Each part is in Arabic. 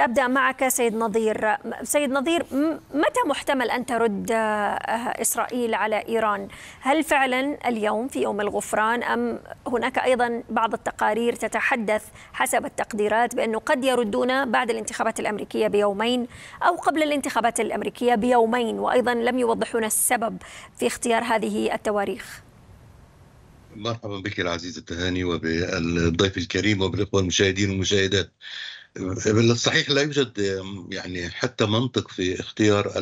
أبدأ معك سيد نظير سيد نظير متى محتمل أن ترد آه، إسرائيل على إيران هل فعلا اليوم في يوم الغفران أم هناك أيضا بعض التقارير تتحدث حسب التقديرات بأنه قد يردون بعد الانتخابات الأمريكية بيومين أو قبل الانتخابات الأمريكية بيومين وأيضا لم يوضحون السبب في اختيار هذه التواريخ مرحبا بك العزيز التهاني وبالضيف الكريم وبالإخوة المشاهدين والمشاهدات بالصحيح لا يوجد يعني حتى منطق في اختيار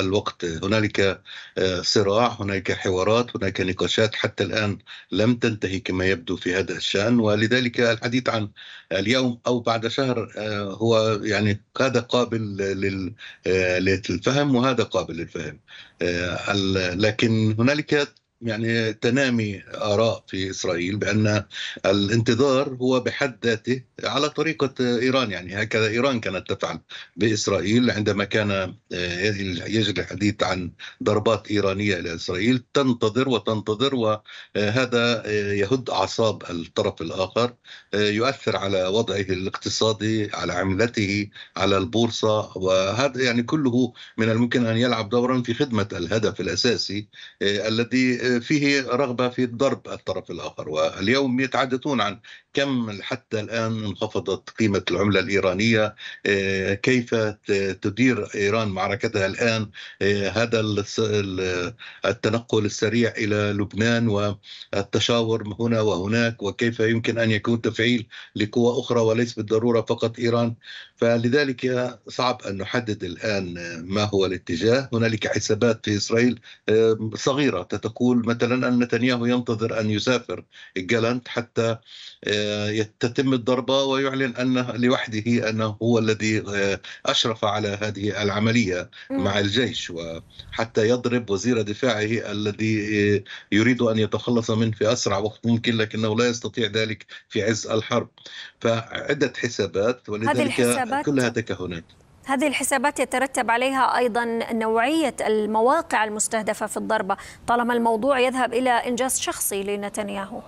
الوقت هنالك آه، صراع هنالك حوارات هناك نقاشات حتى الآن لم تنتهي كما يبدو في هذا الشأن ولذلك الحديث عن اليوم أو بعد شهر آه، هو يعني هذا قابل آه، للفهم وهذا قابل للفهم لكن هنالك يعني تنامي اراء في اسرائيل بان الانتظار هو بحد ذاته على طريقه ايران يعني هكذا ايران كانت تفعل باسرائيل عندما كان آه، يجري الحديث عن ضربات ايرانيه الى اسرائيل تنتظر وتنتظر وهذا آه، آه، يهد اعصاب الطرف الاخر يؤثر على وضعه الاقتصادي على عملته على البورصه وهذا يعني كله من الممكن ان يلعب دورا في خدمه الهدف الاساسي الذي فيه رغبه في ضرب الطرف الاخر واليوم يتحدثون عن كم حتى الان انخفضت قيمه العمله الايرانيه آه، كيف تدير ايران معركتها الان آه، هذا التنقل السريع الى لبنان والتشاور هنا وهناك وكيف يمكن ان يكون تفعيل لقوى اخرى وليس بالضروره فقط ايران فلذلك صعب ان نحدد الان ما هو الاتجاه هنالك حسابات في اسرائيل آه، صغيره تتقول يقول مثلا أن نتنياهو ينتظر أن يسافر جالانت حتى آه، تتم الضربة ويعلن أنه لوحده أنه هو الذي آه، أشرف على هذه العملية مع الجيش وحتى يضرب وزير دفاعه الذي آه، يريد أن يتخلص منه في أسرع وقت ممكن لكنه لا يستطيع ذلك في عز الحرب فعدة حسابات ولذلك كلها تكهنات هذه الحسابات يترتب عليها أيضا نوعية المواقع المستهدفة في الضربة طالما الموضوع يذهب إلى إنجاز شخصي لنتنياهو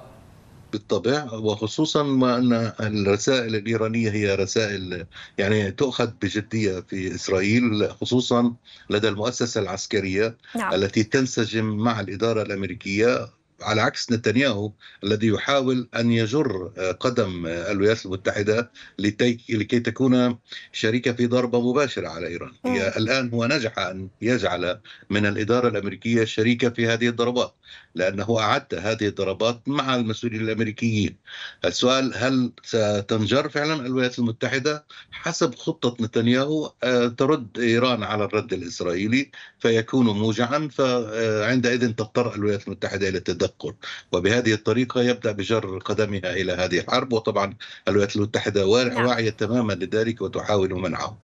بالطبع وخصوصا ان الرسائل الايرانيه هي رسائل يعني تؤخذ بجديه في اسرائيل خصوصا لدى المؤسسه العسكريه نعم. التي تنسجم مع الاداره الامريكيه على عكس نتنياهو الذي يحاول ان يجر آه، قدم آه، الولايات المتحده لتي لكي تكون شريكه في ضربه مباشره على ايران هي الان هو نجح ان يجعل من الاداره الامريكيه شريكه في هذه الضربات لانه اعد هذه الضربات مع المسؤولين الامريكيين السؤال هل ستنجر فعلا الولايات المتحده حسب خطه نتنياهو آه، ترد ايران على الرد الاسرائيلي فيكون موجعا فعندئذ تضطر الولايات المتحده الى التدخل التذكر وبهذه الطريقة يبدأ بجر قدمها إلى هذه الحرب وطبعا الولايات المتحدة واعية نعم. تماما لذلك وتحاول منعه